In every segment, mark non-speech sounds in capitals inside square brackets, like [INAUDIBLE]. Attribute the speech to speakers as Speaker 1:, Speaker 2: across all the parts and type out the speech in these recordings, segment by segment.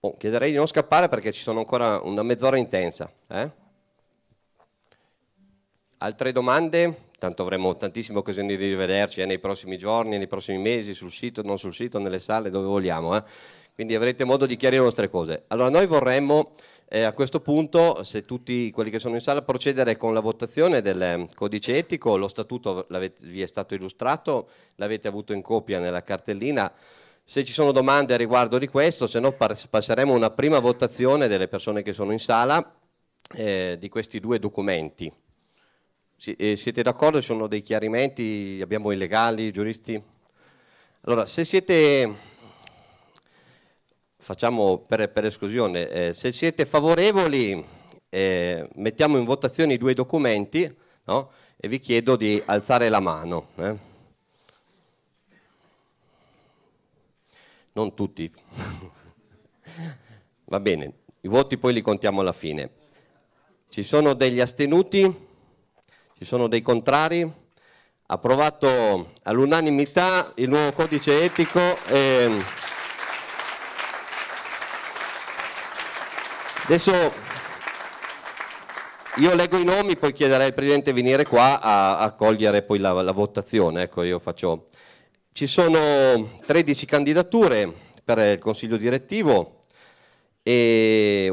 Speaker 1: Bon, chiederei di non scappare perché ci sono ancora una mezz'ora intensa. Eh? Altre domande? Tanto avremo tantissime occasioni di rivederci eh, nei prossimi giorni, nei prossimi mesi, sul sito, non sul sito, nelle sale, dove vogliamo. Eh? Quindi avrete modo di chiarire le vostre cose. Allora, noi vorremmo eh, a questo punto, se tutti quelli che sono in sala, procedere con la votazione del ehm, codice etico. Lo statuto vi è stato illustrato, l'avete avuto in copia nella cartellina se ci sono domande a riguardo di questo, se no passeremo una prima votazione delle persone che sono in sala eh, di questi due documenti. Si, eh, siete d'accordo? Ci sono dei chiarimenti? Abbiamo i legali, i giuristi? Allora, se siete, facciamo per, per esclusione, eh, se siete favorevoli eh, mettiamo in votazione i due documenti no? e vi chiedo di alzare la mano. Eh. non tutti. [LAUGHS] Va bene, i voti poi li contiamo alla fine. Ci sono degli astenuti? Ci sono dei contrari? Approvato all'unanimità il nuovo codice etico. E... Adesso io leggo i nomi, poi chiederei al Presidente di venire qua a, a cogliere poi la, la votazione. Ecco, io faccio ci sono 13 candidature per il consiglio direttivo e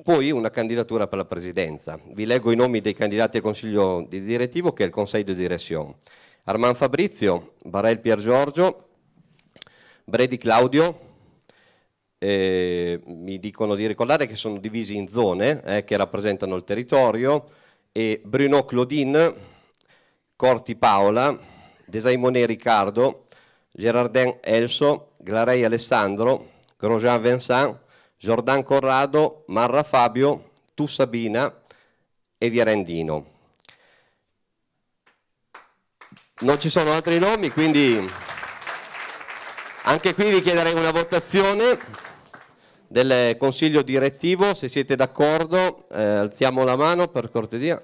Speaker 1: poi una candidatura per la presidenza. Vi leggo i nomi dei candidati al consiglio direttivo che è il Consiglio di Direzione. Armand Fabrizio, Barel Pier Giorgio, Bredi Claudio, eh, mi dicono di ricordare che sono divisi in zone eh, che rappresentano il territorio, e Bruno Claudin, Corti Paola, Desaimonet Riccardo, Gerardin Elso, Glarei Alessandro, Grosjean Vincent, Jordan Corrado, Marra Fabio, Tu Sabina e Vierendino. Non ci sono altri nomi, quindi anche qui vi chiederei una votazione del consiglio direttivo, se siete d'accordo eh, alziamo la mano per cortesia.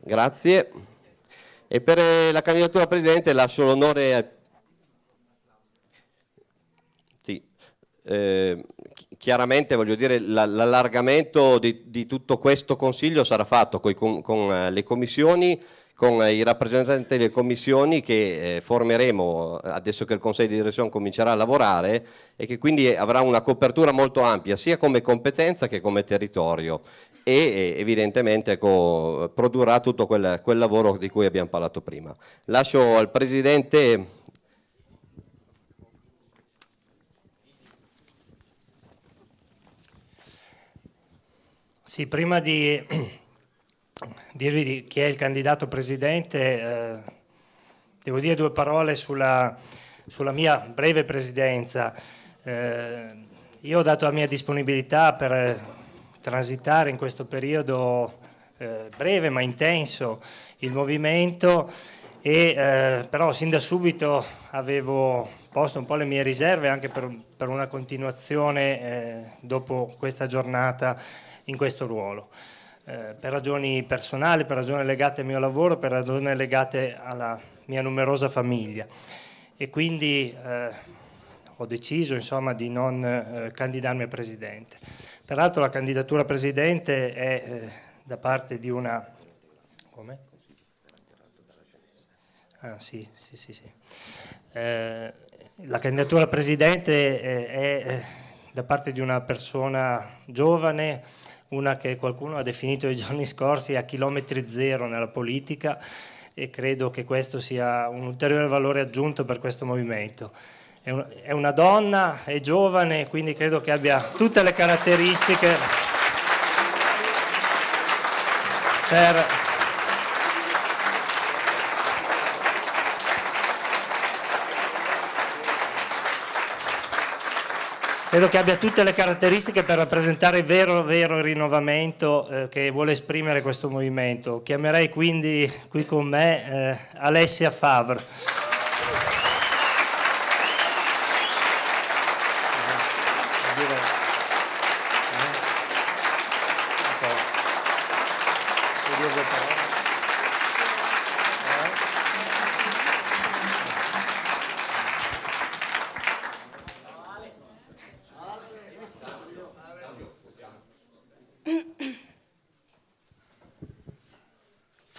Speaker 1: Grazie. E per eh, la candidatura a presidente lascio l'onore a Eh, chiaramente voglio dire l'allargamento di, di, tutto questo consiglio sarà fatto con, con eh, le commissioni con i rappresentanti delle commissioni che eh, formeremo eh, adesso che il Consiglio di direzione comincerà a lavorare e che quindi avrà una copertura molto ampia sia come competenza che come territorio e eh, evidentemente ecco, produrrà tutto quel, quel lavoro di cui abbiamo parlato prima. Lascio al Presidente
Speaker 2: Sì, prima di dirvi chi è il candidato presidente, eh, devo dire due parole sulla, sulla mia breve presidenza. Eh, io ho dato la mia disponibilità per eh, transitare in questo periodo eh, breve ma intenso il movimento e eh, però sin da subito avevo posto un po' le mie riserve anche per, per una continuazione eh, dopo questa giornata in questo ruolo. Eh, per ragioni personali, per ragioni legate al mio lavoro, per ragioni legate alla mia numerosa famiglia. E quindi eh, ho deciso insomma, di non eh, candidarmi a presidente. Peraltro la candidatura a presidente è eh, da parte di una... Come? Ah sì, sì, sì. sì. Eh, la candidatura a presidente è da parte di una persona giovane, una che qualcuno ha definito i giorni scorsi a chilometri zero nella politica e credo che questo sia un ulteriore valore aggiunto per questo movimento. È una donna, è giovane, quindi credo che abbia tutte le caratteristiche per credo che abbia tutte le caratteristiche per rappresentare il vero, vero rinnovamento eh, che vuole esprimere questo movimento. Chiamerei quindi qui con me eh, Alessia Favre.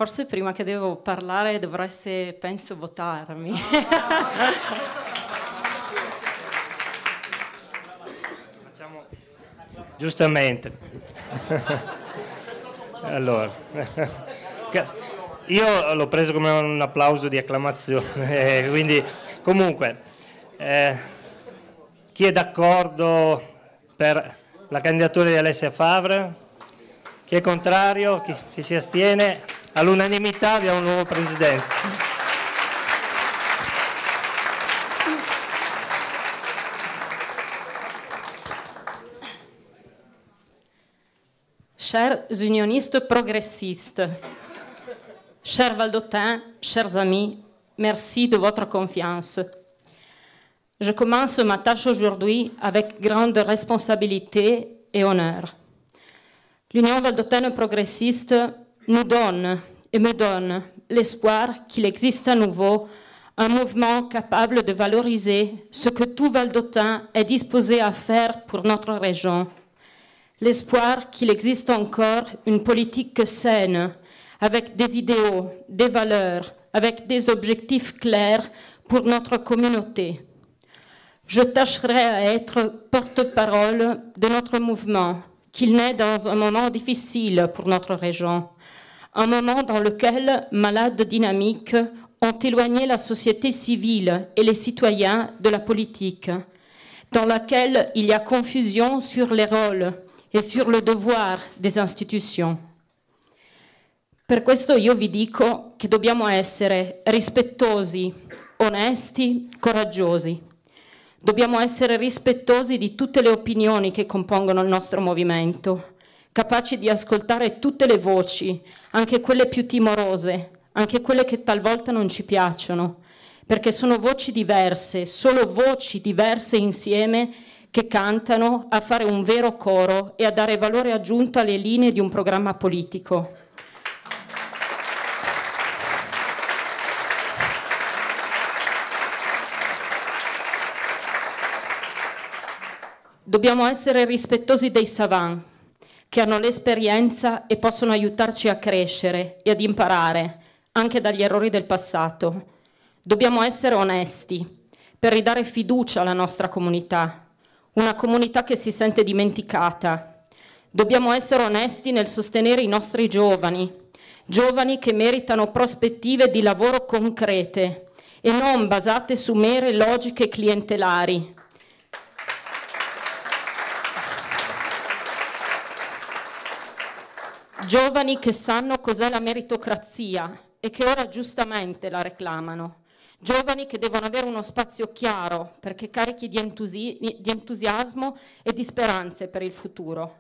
Speaker 3: Forse prima che devo parlare dovreste, penso, votarmi.
Speaker 2: Facciamo... Giustamente. allora, io l'ho preso come un applauso di acclamazione, [LAUGHS] quindi comunque, eh, chi è d'accordo per la candidatura di Alessia Favre? Chi è contrario? Chi, chi si astiene? y a un nouveau président.
Speaker 3: chers unionistes progressistes, chers Valdotins, chers amis, merci de votre confiance. Je commence ma tâche aujourd'hui avec grande responsabilité et honneur. L'Union valdotaine progressiste nous donne et me donne l'espoir qu'il existe à nouveau un mouvement capable de valoriser ce que tout Valdotin est disposé à faire pour notre région. L'espoir qu'il existe encore une politique saine, avec des idéaux, des valeurs, avec des objectifs clairs pour notre communauté. Je tâcherai à être porte-parole de notre mouvement qu'il naît dans un moment difficile pour notre région, un moment dans lequel malades dynamiques ont éloigné la société civile et les citoyens de la politique, dans lequel il y a confusion sur les rôles et sur le devoir des institutions. Per questo io vi dico che dobbiamo essere rispettosi, onesti, coraggiosi. Dobbiamo essere rispettosi di tutte le opinioni che compongono il nostro movimento, capaci di ascoltare tutte le voci, anche quelle più timorose, anche quelle che talvolta non ci piacciono, perché sono voci diverse, solo voci diverse insieme che cantano a fare un vero coro e a dare valore aggiunto alle linee di un programma politico. Dobbiamo essere rispettosi dei savant che hanno l'esperienza e possono aiutarci a crescere e ad imparare anche dagli errori del passato. Dobbiamo essere onesti per ridare fiducia alla nostra comunità, una comunità che si sente dimenticata. Dobbiamo essere onesti nel sostenere i nostri giovani, giovani che meritano prospettive di lavoro concrete e non basate su mere logiche clientelari giovani che sanno cos'è la meritocrazia e che ora giustamente la reclamano, giovani che devono avere uno spazio chiaro perché carichi di, entusi di entusiasmo e di speranze per il futuro.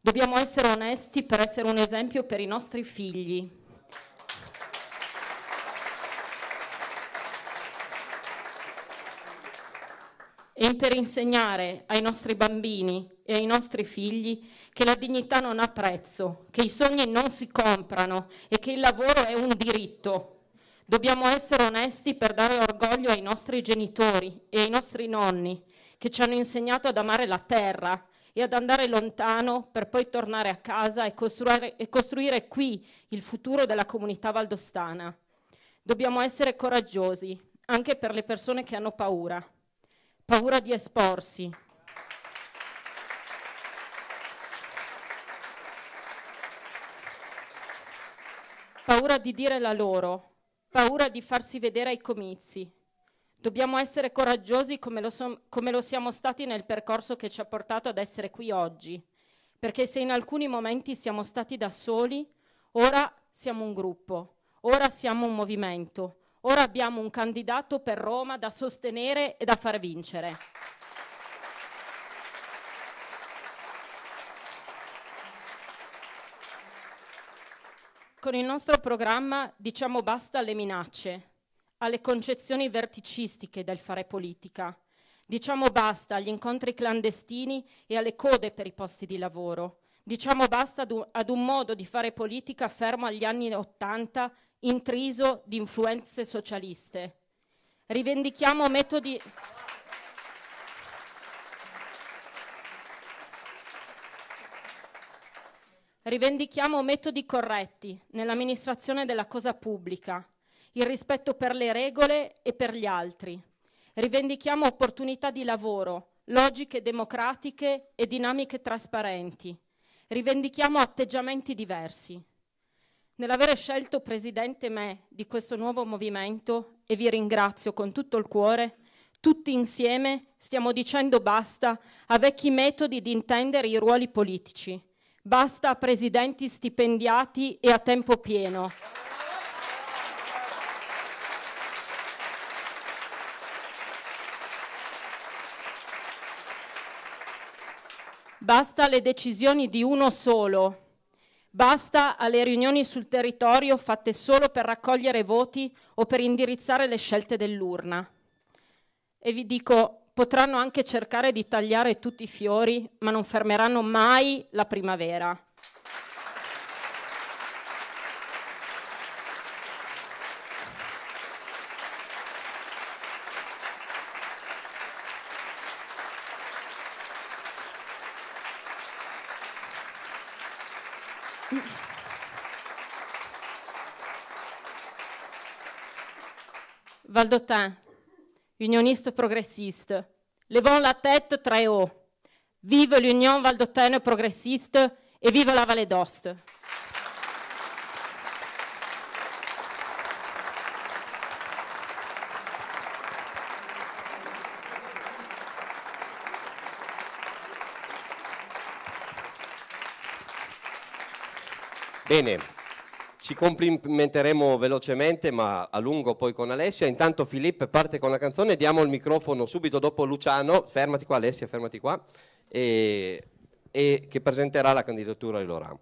Speaker 3: Dobbiamo essere onesti per essere un esempio per i nostri figli, e per insegnare ai nostri bambini e ai nostri figli che la dignità non ha prezzo, che i sogni non si comprano e che il lavoro è un diritto. Dobbiamo essere onesti per dare orgoglio ai nostri genitori e ai nostri nonni che ci hanno insegnato ad amare la terra e ad andare lontano per poi tornare a casa e costruire, e costruire qui il futuro della comunità valdostana. Dobbiamo essere coraggiosi anche per le persone che hanno paura paura di esporsi. Paura di dire la loro, paura di farsi vedere ai comizi. Dobbiamo essere coraggiosi come lo, so, come lo siamo stati nel percorso che ci ha portato ad essere qui oggi, perché se in alcuni momenti siamo stati da soli, ora siamo un gruppo, ora siamo un movimento, Ora abbiamo un candidato per Roma da sostenere e da far vincere. Con il nostro programma diciamo basta alle minacce, alle concezioni verticistiche del fare politica. Diciamo basta agli incontri clandestini e alle code per i posti di lavoro. Diciamo basta ad un, ad un modo di fare politica fermo agli anni Ottanta, intriso di influenze socialiste. Rivendichiamo metodi... Rivendichiamo metodi corretti nell'amministrazione della cosa pubblica, il rispetto per le regole e per gli altri. Rivendichiamo opportunità di lavoro, logiche democratiche e dinamiche trasparenti rivendichiamo atteggiamenti diversi. Nell'avere scelto presidente me di questo nuovo movimento, e vi ringrazio con tutto il cuore, tutti insieme stiamo dicendo basta a vecchi metodi di intendere i ruoli politici, basta a presidenti stipendiati e a tempo pieno. basta alle decisioni di uno solo, basta alle riunioni sul territorio fatte solo per raccogliere voti o per indirizzare le scelte dell'urna. E vi dico, potranno anche cercare di tagliare tutti i fiori, ma non fermeranno mai la primavera. Valdotin, unioniste progressiste, levons la tête très haut. Vive l'Union valdotaine progressiste e vive la Valle d'Ost.
Speaker 1: Bene. Ci complimenteremo velocemente, ma a lungo poi con Alessia. Intanto Filippo parte con la canzone, diamo il microfono subito dopo Luciano. Fermati qua Alessia, fermati qua. E, e che presenterà la candidatura di Laurent.